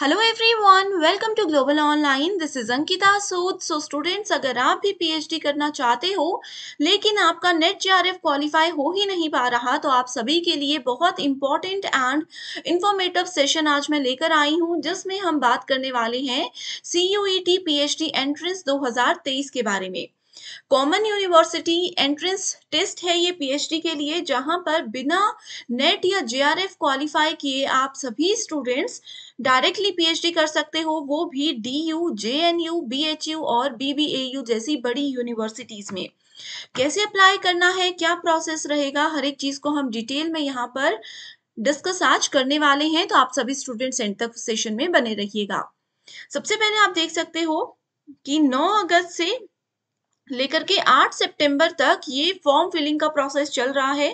hello everyone welcome to global online this is Ankita Sood so students अगर आप भी PhD करना चाहते हो लेकिन आपका नेट जेआरएफ क्वालिफाई हो ही नहीं पा रहा तो आप सभी के लिए बहुत इंपॉर्टेंट एंड इंफॉर्मेटिव सेशन आज मैं लेकर आई हूं जिसमें हम बात करने वाले हैं C U CUET PhD entrance दो के बारे में कॉमन यूनिवर्सिटी एंट्रेंस टेस्ट है ये पीएचडी के लिए जहां पर बिना नेट या जेआरएफ क्वालिफाई किए आप सभी स्टूडेंट्स डायरेक्टली पीएचडी कर सकते हो वो भी डीयू जेएनयू बीएचयू और बीबीएयू जैसी बड़ी यूनिवर्सिटीज में कैसे अप्लाई करना है क्या प्रोसेस रहेगा हर एक चीज को हम डिटेल में यहाँ पर डिस्कस आज करने वाले हैं तो आप सभी स्टूडेंट्स एंड तक सेशन में बने रहिएगा सबसे पहले आप देख सकते हो कि 9 अगस्त से लेकर के 8 सितंबर तक ये फॉर्म फिलिंग का प्रोसेस चल रहा है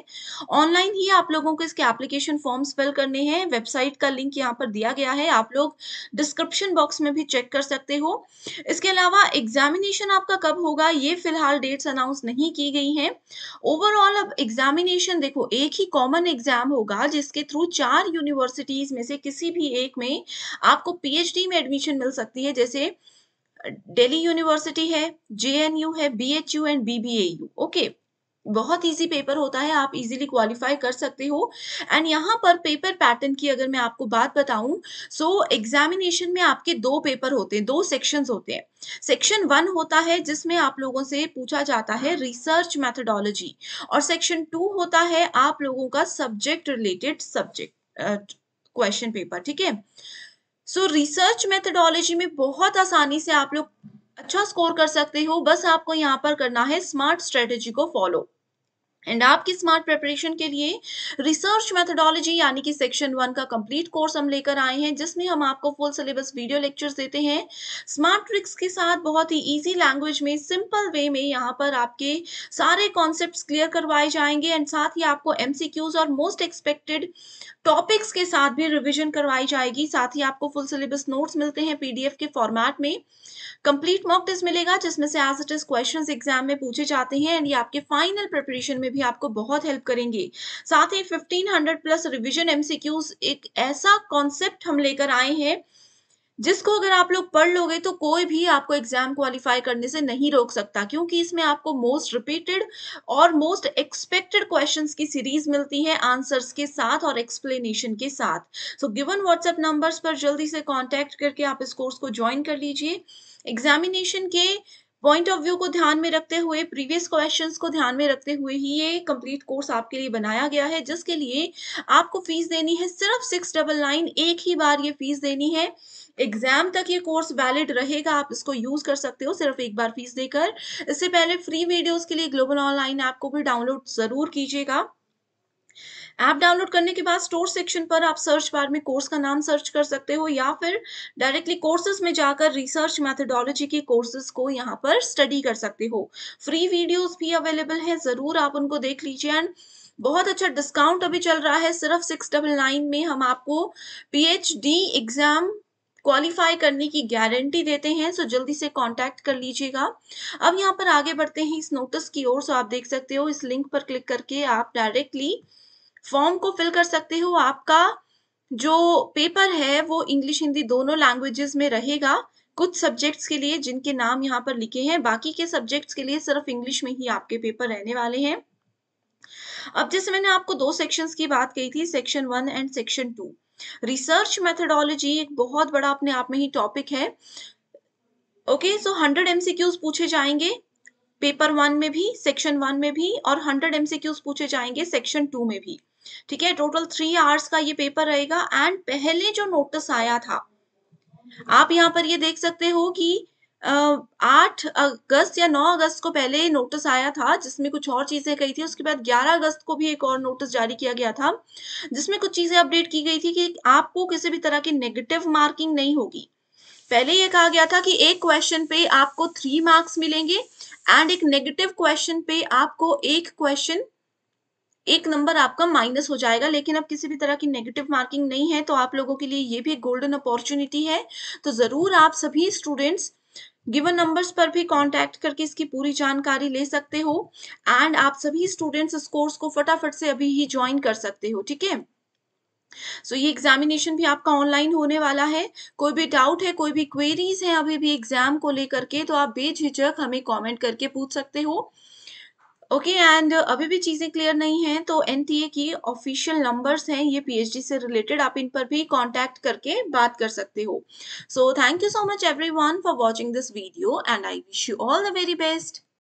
ऑनलाइन ही आप लोगों को इसके एप्लीकेशन फॉर्म्स फिल करने हैं वेबसाइट का लिंक यहाँ पर दिया गया है आप लोग डिस्क्रिप्शन बॉक्स में भी चेक कर सकते हो इसके अलावा एग्जामिनेशन आपका कब होगा ये फिलहाल डेट्स अनाउंस नहीं की गई हैं ओवरऑल अब एग्जामिनेशन देखो एक ही कॉमन एग्जाम होगा जिसके थ्रू चार यूनिवर्सिटीज में से किसी भी एक में आपको पी में एडमिशन मिल सकती है जैसे दिल्ली यूनिवर्सिटी है जेएनयू है बीएचयू एंड बीबीएयू ओके बहुत इजी पेपर होता है आप इजीली क्वालिफाई कर सकते हो एंड यहाँ पर पेपर पैटर्न की अगर मैं आपको बात बताऊं सो so एग्जामिनेशन में आपके दो पेपर होते हैं दो सेक्शंस होते हैं सेक्शन वन होता है जिसमें आप लोगों से पूछा जाता है रिसर्च मैथडोलॉजी और सेक्शन टू होता है आप लोगों का subject related subject question paper ठीक है सो रिसर्च मेथडोलॉजी में बहुत आसानी से आप लोग अच्छा स्कोर कर सकते हो बस आपको यहाँ पर करना है स्मार्ट स्ट्रेटेजी को फॉलो एंड आपकी स्मार्ट प्रेपरेशन के लिए रिसर्च मेथडोलॉजी यानी कि सेक्शन वन का कंप्लीट कोर्स हम लेकर आए हैं जिसमें हम आपको फुल सिलेबस वीडियो लेक्चर्स देते हैं स्मार्ट ट्रिक्स के साथ बहुत ही इजी लैंग्वेज में सिंपल वे में यहाँ पर आपके सारे कॉन्सेप्ट क्लियर करवाए जाएंगे एंड साथ ही आपको एमसीक्यूज और मोस्ट एक्सपेक्टेड टॉपिक्स के साथ भी रिविजन करवाई जाएगी साथ ही आपको फुल सिलेबस नोट्स मिलते हैं पीडीएफ के फॉर्मेट में कंप्लीट मॉक टेस्ट मिलेगा जिसमें से as it is question exam में पूछे जाते हैं एंड ये आपके फाइनल प्रिपरेशन में भी आपको बहुत हेल्प करेंगे साथ ही 1500 प्लस रिवीजन एमसीक्यूज एक ऐसा कॉन्सेप्ट हम लेकर आए हैं जिसको अगर आप लोग पढ़ लोगे तो कोई भी आपको एग्जाम क्वालिफाई करने से नहीं रोक सकता क्योंकि इसमें आपको मोस्ट रिपीटेड और मोस्ट एक्सपेक्टेड क्वेश्चंस की सीरीज मिलती है आंसर्स के साथ और एक्सप्लेनेशन के साथ सो गिवन व्हाट्सएप नंबर्स पर जल्दी से कांटेक्ट करके आप इस कोर्स को ज्वाइन कर लीजिए एग्जामिनेशन के पॉइंट ऑफ व्यू को ध्यान में रखते हुए प्रीवियस क्वेश्चंस को ध्यान में रखते हुए ही ये कंप्लीट कोर्स आपके लिए बनाया गया है जिसके लिए आपको फीस देनी है सिर्फ सिक्स डबल नाइन एक ही बार ये फीस देनी है एग्जाम तक ये कोर्स वैलिड रहेगा आप इसको यूज कर सकते हो सिर्फ एक बार फीस देकर इससे पहले फ्री वीडियोज के लिए ग्लोबल ऑनलाइन ऐप को भी डाउनलोड जरूर कीजिएगा ऐप डाउनलोड करने के बाद स्टोर सेक्शन पर आप सर्च बार में कोर्स का नाम सर्च कर सकते हो या फिर डायरेक्टली कोर्सेज में जाकर रिसर्च मैथडोलॉजी के कोर्सेज को यहाँ पर स्टडी कर सकते हो फ्री वीडियोज भी अवेलेबल है जरूर आप उनको देख लीजिए एंड बहुत अच्छा डिस्काउंट अभी चल रहा है सिर्फ सिक्स डबल नाइन में हम आपको पीएचडी एग्जाम क्वालिफाई करने की गारंटी देते हैं सो जल्दी से कांटेक्ट कर लीजिएगा अब यहाँ पर आगे बढ़ते हैं इस नोटिस की ओर सो आप देख सकते हो इस लिंक पर क्लिक करके आप डायरेक्टली फॉर्म को फिल कर सकते हो आपका जो पेपर है वो इंग्लिश हिंदी दोनों लैंग्वेजेस में रहेगा कुछ सब्जेक्ट्स के लिए जिनके नाम यहाँ पर लिखे हैं बाकी के सब्जेक्ट्स के लिए सिर्फ इंग्लिश में ही आपके पेपर रहने वाले हैं अब जैसे मैंने आपको दो सेक्शंस की बात कही थी section one and section two research methodology एक बहुत बड़ा अपने आप में ही टॉपिक है ओके सो हंड्रेड एमसीक्यूज पूछे जाएंगे पेपर वन में भी सेक्शन वन में भी और हंड्रेड एमसीक्यूज पूछे जाएंगे सेक्शन टू में भी ठीक है टोटल थ्री आवर्स का ये पेपर रहेगा एंड पहले जो नोटिस आया था आप यहाँ पर ये देख सकते हो कि आठ अगस्त या नौ अगस्त को पहले नोटिस आया था जिसमें कुछ और चीजें कही थी उसके बाद ग्यारह अगस्त को भी एक और नोटिस जारी किया गया था जिसमें कुछ चीजें अपडेट की गई थी कि आपको किसी भी तरह की नेगेटिव मार्किंग नहीं होगी पहले ये कहा गया था कि एक क्वेश्चन पे आपको थ्री मार्क्स मिलेंगे एंड एक नेगेटिव क्वेश्चन पे आपको एक क्वेश्चन एक नंबर आपका माइनस हो जाएगा लेकिन अब किसी भी तरह की नेगेटिव मार्किंग नहीं है तो आप लोगों के लिए ये भी गोल्डन अपॉर्चुनिटी है तो ज़रूर आप सभी स्टूडेंट्स गिवन नंबर्स पर भी कांटेक्ट करके इसकी पूरी जानकारी ले सकते हो एंड आप सभी स्टूडेंट्स इस कोर्स को फटाफट से अभी ही ज्वाइन कर सकते हो ठीक है सो so, ये एग्जामिनेशन भी आपका ऑनलाइन होने वाला है कोई भी डाउट है कोई भी क्वेरीज है अभी भी एग्जाम को लेकर के तो आप बेझिझक हमें कमेंट करके पूछ सकते हो ओके एंड अभी भी चीज़ें क्लियर नहीं हैं तो एन की ऑफिशियल नंबर्स हैं ये पीएचडी से रिलेटेड आप इन पर भी कांटेक्ट करके बात कर सकते हो so thank you so much everyone for watching this video and I wish you all the very best